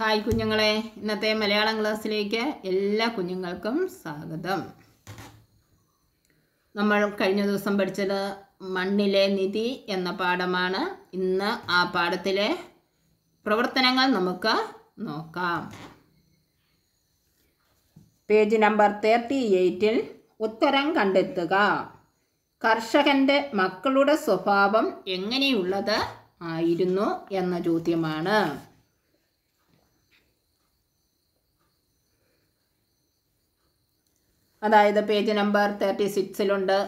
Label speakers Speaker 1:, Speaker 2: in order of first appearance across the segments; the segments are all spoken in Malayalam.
Speaker 1: ഹായ് കുഞ്ഞുങ്ങളെ ഇന്നത്തെ മലയാളം ക്ലാസ്സിലേക്ക് എല്ലാ കുഞ്ഞുങ്ങൾക്കും സ്വാഗതം നമ്മൾ കഴിഞ്ഞ ദിവസം പഠിച്ചത് മണ്ണിലെ നിധി എന്ന പാഠമാണ് ഇന്ന് ആ പാഠത്തിലെ പ്രവർത്തനങ്ങൾ നമുക്ക് നോക്കാം പേജ് നമ്പർ തേർട്ടി എയ്റ്റിൽ ഉത്തരം കണ്ടെത്തുക കർഷകൻ്റെ മക്കളുടെ സ്വഭാവം എങ്ങനെയുള്ളത് ആയിരുന്നു എന്ന ചോദ്യമാണ് അതായത് പേജ് നമ്പർ തേർട്ടി സിക്സിലുണ്ട്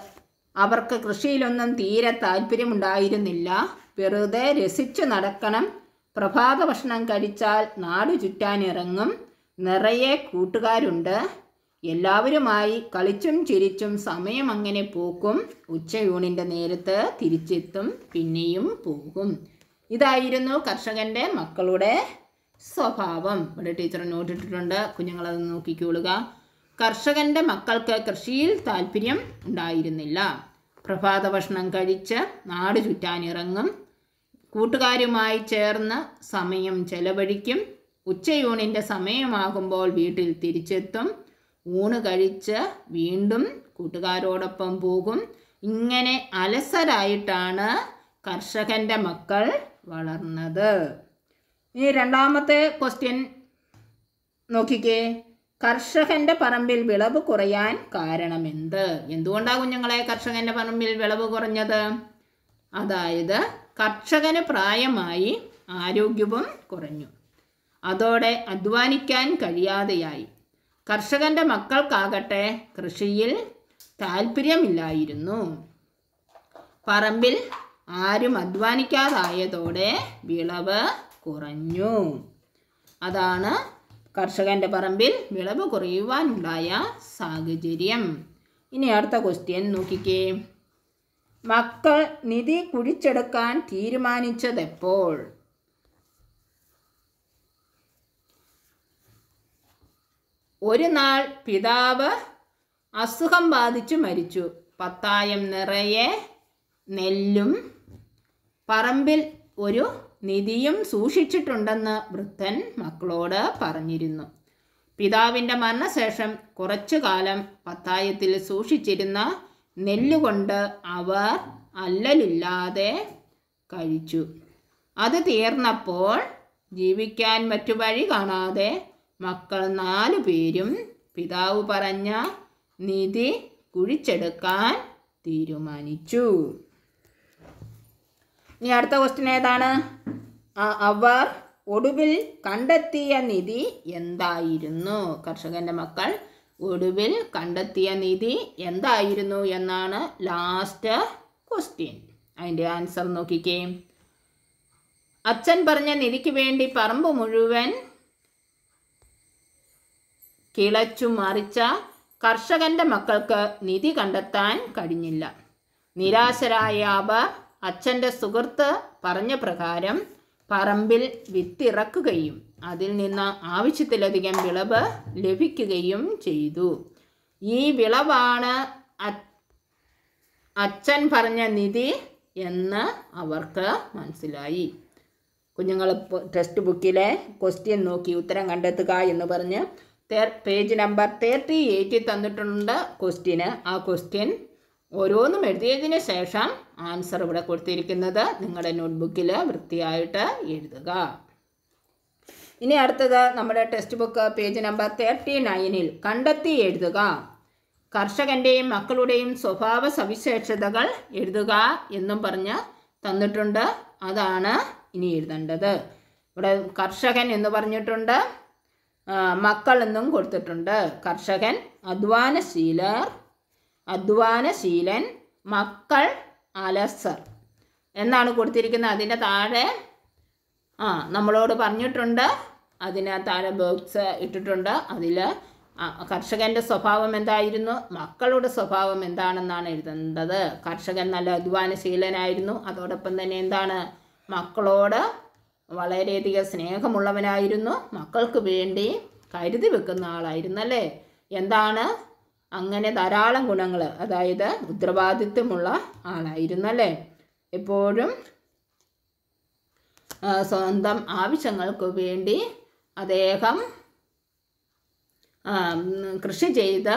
Speaker 1: അവർക്ക് കൃഷിയിലൊന്നും തീരെ താല്പര്യമുണ്ടായിരുന്നില്ല വെറുതെ രസിച്ചു നടക്കണം പ്രഭാത ഭക്ഷണം കഴിച്ചാൽ നാടു ചുറ്റാനിറങ്ങും നിറയെ കൂട്ടുകാരുണ്ട് എല്ലാവരുമായി കളിച്ചും ചിരിച്ചും സമയം അങ്ങനെ പോക്കും ഉച്ചയൂണിൻ്റെ നേരത്ത് തിരിച്ചെത്തും പിന്നെയും പോകും ഇതായിരുന്നു കർഷകൻ്റെ മക്കളുടെ സ്വഭാവം ഇവിടെ ടീച്ചർ നോട്ടിട്ടിട്ടുണ്ട് കുഞ്ഞുങ്ങളത് നോക്കിക്കൊള്ളുക കർഷകന്റെ മക്കൾക്ക് കൃഷിയിൽ താല്പര്യം ഉണ്ടായിരുന്നില്ല പ്രഭാത ഭക്ഷണം കഴിച്ച് നാട് ചുറ്റാനിറങ്ങും കൂട്ടുകാരുമായി ചേർന്ന് സമയം ചെലവഴിക്കും ഉച്ചയൂണിൻ്റെ സമയമാകുമ്പോൾ വീട്ടിൽ തിരിച്ചെത്തും ഊണ് കഴിച്ച് വീണ്ടും കൂട്ടുകാരോടൊപ്പം പോകും ഇങ്ങനെ അലസരായിട്ടാണ് കർഷകൻ്റെ മക്കൾ വളർന്നത് ഈ രണ്ടാമത്തെ ക്വസ്റ്റ്യൻ നോക്കിക്കേ കർഷകന്റെ പറമ്പിൽ വിളവ് കുറയാൻ കാരണമെന്ത് എന്തുകൊണ്ടാണ് കുഞ്ഞുങ്ങളെ കർഷകന്റെ പറമ്പിൽ വിളവ് കുറഞ്ഞത് അതായത് കർഷകന് പ്രായമായി ആരോഗ്യവും കുറഞ്ഞു അതോടെ അധ്വാനിക്കാൻ കഴിയാതെയായി കർഷകന്റെ മക്കൾക്കാകട്ടെ കൃഷിയിൽ താല്പര്യമില്ലായിരുന്നു പറമ്പിൽ ആരും അധ്വാനിക്കാതായതോടെ വിളവ് കുറഞ്ഞു അതാണ് കർഷകൻ്റെ പറമ്പിൽ വിളവ് കുറയുവാനുണ്ടായ സാഹചര്യം ഇനി അടുത്ത ക്വസ്റ്റ്യൻ നോക്കിക്കേ മക്കൾ നിധി കുഴിച്ചെടുക്കാൻ തീരുമാനിച്ചതെപ്പോൾ ഒരു നാൾ പിതാവ് അസുഖം ബാധിച്ചു മരിച്ചു പത്തായം നിറയെ നെല്ലും പറമ്പിൽ ഒരു നിധിയും സൂക്ഷിച്ചിട്ടുണ്ടെന്ന് വൃദ്ധൻ മക്കളോട് പറഞ്ഞിരുന്നു പിതാവിൻ്റെ മരണശേഷം കുറച്ചു കാലം പത്തായത്തിൽ സൂക്ഷിച്ചിരുന്ന നെല്ലുകൊണ്ട് അവർ അല്ലലില്ലാതെ കഴിച്ചു അത് തീർന്നപ്പോൾ ജീവിക്കാൻ മറ്റു വഴി കാണാതെ മക്കൾ നാലു പേരും പിതാവ് പറഞ്ഞ നിധി കുഴിച്ചെടുക്കാൻ തീരുമാനിച്ചു ഇനി അടുത്ത ക്വസ്റ്റ്യൻ ഏതാണ് അവർ ഒടുവിൽ കണ്ടെത്തിയ നിധി എന്തായിരുന്നു കർഷകൻ്റെ മക്കൾ ഒടുവിൽ കണ്ടെത്തിയ നിധി എന്തായിരുന്നു എന്നാണ് ലാസ്റ്റ് ക്വസ്റ്റ്യൻ അതിൻ്റെ ആൻസർ നോക്കിക്കേ അച്ഛൻ പറഞ്ഞ നിധിക്ക് വേണ്ടി പറമ്പ് മുഴുവൻ കിളച്ചു മറിച്ച കർഷകൻ്റെ മക്കൾക്ക് നിധി കണ്ടെത്താൻ കഴിഞ്ഞില്ല നിരാശരായ അവർ അച്ഛൻ്റെ സുഹൃത്ത് പറഞ്ഞ പ്രകാരം പറമ്പിൽ വിത്തിറക്കുകയും അതിൽ നിന്ന് ആവശ്യത്തിലധികം വിളവ് ലഭിക്കുകയും ചെയ്തു ഈ വിളവാണ് അച്ഛൻ പറഞ്ഞ നിധി എന്ന് അവർക്ക് മനസ്സിലായി കുഞ്ഞുങ്ങൾ ടെക്സ്റ്റ് ബുക്കിലെ ക്വസ്റ്റ്യൻ നോക്കി ഉത്തരം കണ്ടെത്തുക എന്ന് പറഞ്ഞ് പേജ് നമ്പർ തേർട്ടി എയ്റ്റിൽ തന്നിട്ടുണ്ട് ക്വസ്റ്റ്യന് ആ ക്വസ്റ്റ്യൻ ഓരോന്നും എഴുതിയതിന് ശേഷം ആൻസർ ഇവിടെ കൊടുത്തിരിക്കുന്നത് നിങ്ങളുടെ നോട്ട്ബുക്കിൽ വൃത്തിയായിട്ട് എഴുതുക ഇനി അടുത്തത് നമ്മുടെ textbook page number thirty നയനിൽ കണ്ടെത്തി എഴുതുക കർഷകൻ്റെയും മക്കളുടെയും സ്വഭാവ സവിശേഷതകൾ എഴുതുക എന്നും പറഞ്ഞ് തന്നിട്ടുണ്ട് അതാണ് ഇനി എഴുതേണ്ടത് ഇവിടെ കർഷകൻ എന്ന് പറഞ്ഞിട്ടുണ്ട് മക്കൾ എന്നും കൊടുത്തിട്ടുണ്ട് കർഷകൻ അധ്വാനശീലർ അധ്വാനശീലൻ മക്കൾ അലസർ എന്നാണ് കൊടുത്തിരിക്കുന്നത് അതിൻ്റെ താഴെ ആ നമ്മളോട് പറഞ്ഞിട്ടുണ്ട് അതിന് താഴെ ബോക്സ് ഇട്ടിട്ടുണ്ട് അതിൽ കർഷകൻ്റെ സ്വഭാവം എന്തായിരുന്നു മക്കളുടെ സ്വഭാവം എന്താണെന്നാണ് എഴുതേണ്ടത് കർഷകൻ നല്ല അധ്വാനശീലനായിരുന്നു അതോടൊപ്പം തന്നെ എന്താണ് മക്കളോട് വളരെയധികം സ്നേഹമുള്ളവനായിരുന്നു മക്കൾക്ക് വേണ്ടി കരുതി വെക്കുന്ന ആളായിരുന്നു അല്ലേ എന്താണ് അങ്ങനെ ധാരാളം ഗുണങ്ങൾ അതായത് ഉത്തരവാദിത്വമുള്ള അല്ലേ എപ്പോഴും സ്വന്തം ആവശ്യങ്ങൾക്ക് വേണ്ടി അദ്ദേഹം കൃഷി ചെയ്ത്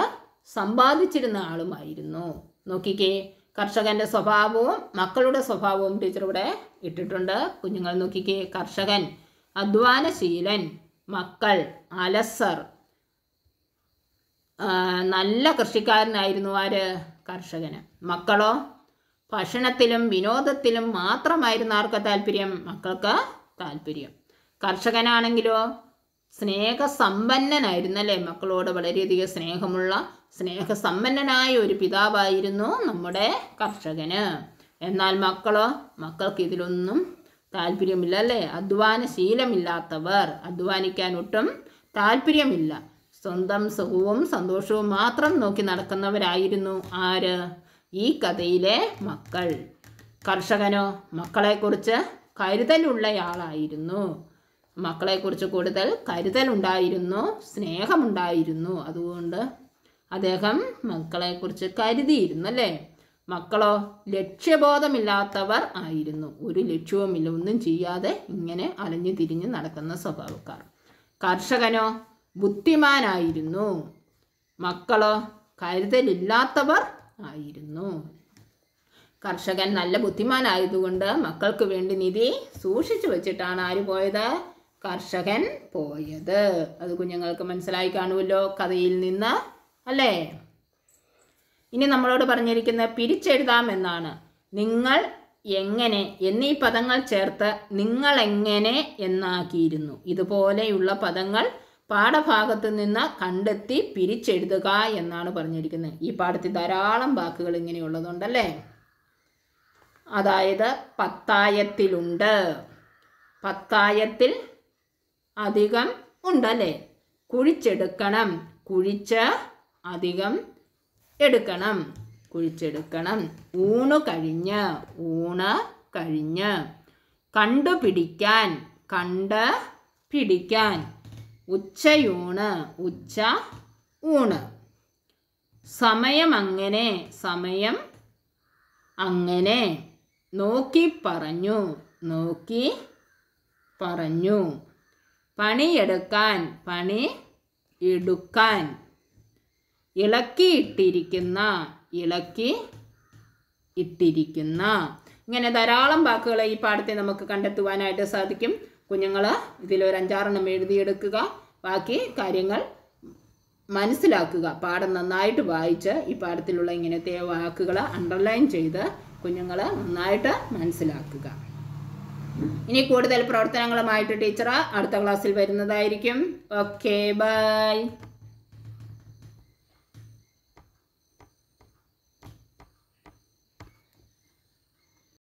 Speaker 1: സമ്പാദിച്ചിരുന്ന ആളുമായിരുന്നു നോക്കിക്കേ കർഷകൻ്റെ സ്വഭാവവും മക്കളുടെ സ്വഭാവവും ടീച്ചർ ഇവിടെ ഇട്ടിട്ടുണ്ട് കുഞ്ഞുങ്ങൾ നോക്കിക്കേ കർഷകൻ അധ്വാനശീലൻ മക്കൾ അലസർ നല്ല കൃഷിക്കാരനായിരുന്നു ആര് കർഷകന് മക്കളോ ഭക്ഷണത്തിലും വിനോദത്തിലും മാത്രമായിരുന്നു ആർക്ക് താല്പര്യം മക്കൾക്ക് താല്പര്യം കർഷകനാണെങ്കിലോ സ്നേഹസമ്പന്നനായിരുന്നല്ലേ അല്ലേ മക്കളോട് വളരെയധികം സ്നേഹമുള്ള സ്നേഹസമ്പന്നനായ ഒരു പിതാവായിരുന്നു നമ്മുടെ കർഷകന് എന്നാൽ മക്കളോ മക്കൾക്ക് ഇതിലൊന്നും താല്പര്യമില്ല അല്ലേ അധ്വാന ശീലമില്ലാത്തവർ അധ്വാനിക്കാൻ ഒട്ടും താല്പര്യമില്ല സ്വന്തം സുഖവും സന്തോഷവും മാത്രം നോക്കി നടക്കുന്നവരായിരുന്നു ആര് ഈ കഥയിലെ മക്കൾ കർഷകനോ മക്കളെക്കുറിച്ച് കരുതലുള്ളയാളായിരുന്നു മക്കളെക്കുറിച്ച് കൂടുതൽ കരുതലുണ്ടായിരുന്നു സ്നേഹമുണ്ടായിരുന്നു അതുകൊണ്ട് അദ്ദേഹം മക്കളെക്കുറിച്ച് കരുതിയിരുന്നു അല്ലേ മക്കളോ ലക്ഷ്യബോധമില്ലാത്തവർ ആയിരുന്നു ഒരു ലക്ഷ്യവുമില്ല ഒന്നും ചെയ്യാതെ ഇങ്ങനെ അലഞ്ഞു തിരിഞ്ഞ് നടക്കുന്ന സ്വഭാവക്കാർ കർഷകനോ ബുദ്ധിമാനായിരുന്നു മക്കളോ കരുതലില്ലാത്തവർ ആയിരുന്നു കർഷകൻ നല്ല ബുദ്ധിമാനായതുകൊണ്ട് മക്കൾക്ക് വേണ്ടി നിധി സൂക്ഷിച്ചു വെച്ചിട്ടാണ് ആര് പോയത് കർഷകൻ പോയത് അത് കുഞ്ഞുങ്ങൾക്ക് മനസ്സിലായി കാണുമല്ലോ കഥയിൽ നിന്ന് അല്ലേ ഇനി നമ്മളോട് പറഞ്ഞിരിക്കുന്നത് എന്നാണ് നിങ്ങൾ എങ്ങനെ എന്നീ പദങ്ങൾ ചേർത്ത് നിങ്ങൾ എങ്ങനെ എന്നാക്കിയിരുന്നു ഇതുപോലെയുള്ള പദങ്ങൾ പാഠഭാഗത്ത് നിന്ന് കണ്ടെത്തി പിരിച്ചെഴുതുക എന്നാണ് പറഞ്ഞിരിക്കുന്നത് ഈ പാഠത്തിൽ ധാരാളം വാക്കുകൾ ഇങ്ങനെയുള്ളതുണ്ടല്ലേ അതായത് പത്തായത്തിലുണ്ട് പത്തായത്തിൽ അധികം ഉണ്ടല്ലേ കുഴിച്ചെടുക്കണം കുഴിച്ച് അധികം എടുക്കണം കുഴിച്ചെടുക്കണം ഊണ് കഴിഞ്ഞ് ഊണ് കഴിഞ്ഞ് കണ്ടുപിടിക്കാൻ കണ്ട് പിടിക്കാൻ ഉച്ചയൂണ് ഉച്ച ഊണ് സമയം അങ്ങനെ സമയം അങ്ങനെ നോക്കി പറഞ്ഞു നോക്കി പറഞ്ഞു പണിയെടുക്കാൻ പണി എടുക്കാൻ ഇളക്കിയിട്ടിരിക്കുന്ന ഇളക്കി ഇട്ടിരിക്കുന്ന ഇങ്ങനെ ധാരാളം വാക്കുകൾ ഈ പാഠത്തെ നമുക്ക് കണ്ടെത്തുവാനായിട്ട് സാധിക്കും കുഞ്ഞുങ്ങൾ ഒരു അഞ്ചാറെണ്ണം എഴുതിയെടുക്കുക ബാക്കി കാര്യങ്ങൾ മനസ്സിലാക്കുക പാഠം നന്നായിട്ട് വായിച്ച് ഈ പാഠത്തിലുള്ള ഇങ്ങനത്തെ വാക്കുകൾ അണ്ടർലൈൻ ചെയ്ത് കുഞ്ഞുങ്ങൾ നന്നായിട്ട് മനസ്സിലാക്കുക ഇനി കൂടുതൽ പ്രവർത്തനങ്ങളുമായിട്ട് ടീച്ചർ അടുത്ത ക്ലാസ്സിൽ വരുന്നതായിരിക്കും ഓക്കെ ബൈ